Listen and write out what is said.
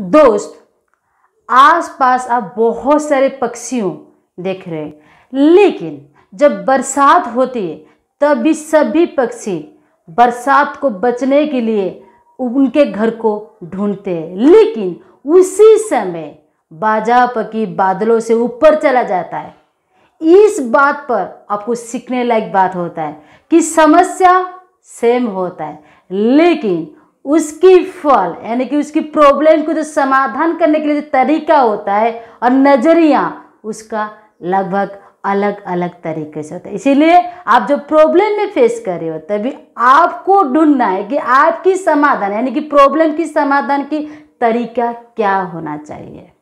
दोस्त आसपास आप बहुत सारे पक्षियों देख रहे हैं लेकिन जब बरसात होती है तभी सभी पक्षी बरसात को बचने के लिए उनके घर को ढूंढते हैं लेकिन उसी समय बाजा पकी बादलों से ऊपर चला जाता है इस बात पर आपको सीखने लायक बात होता है कि समस्या सेम होता है लेकिन उसकी फल यानी कि उसकी प्रॉब्लम को जो समाधान करने के लिए जो तरीका होता है और नज़रिया उसका लगभग अलग अलग तरीके से होता है इसीलिए आप जो प्रॉब्लम में फेस कर रहे हो तभी आपको ढूंढना है कि आपकी समाधान यानी कि प्रॉब्लम की समाधान की तरीका क्या होना चाहिए